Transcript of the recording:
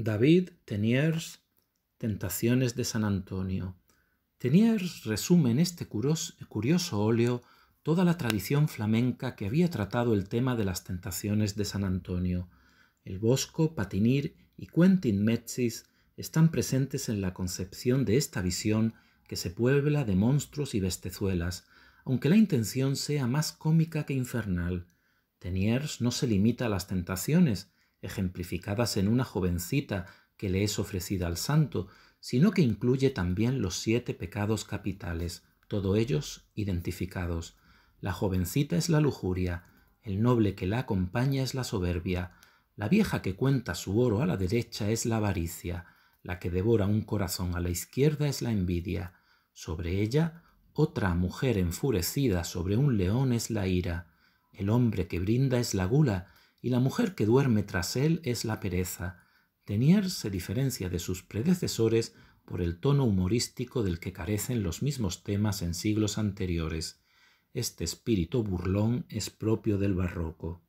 David, Teniers, Tentaciones de San Antonio. Teniers resume en este curioso óleo toda la tradición flamenca que había tratado el tema de las tentaciones de San Antonio. El Bosco, Patinir y Quentin Metzis están presentes en la concepción de esta visión que se puebla de monstruos y bestezuelas, aunque la intención sea más cómica que infernal. Teniers no se limita a las tentaciones, ejemplificadas en una jovencita que le es ofrecida al santo, sino que incluye también los siete pecados capitales, todos ellos identificados. La jovencita es la lujuria, el noble que la acompaña es la soberbia, la vieja que cuenta su oro a la derecha es la avaricia, la que devora un corazón a la izquierda es la envidia, sobre ella otra mujer enfurecida sobre un león es la ira, el hombre que brinda es la gula, y la mujer que duerme tras él es la pereza. Tenier se diferencia de sus predecesores por el tono humorístico del que carecen los mismos temas en siglos anteriores. Este espíritu burlón es propio del barroco.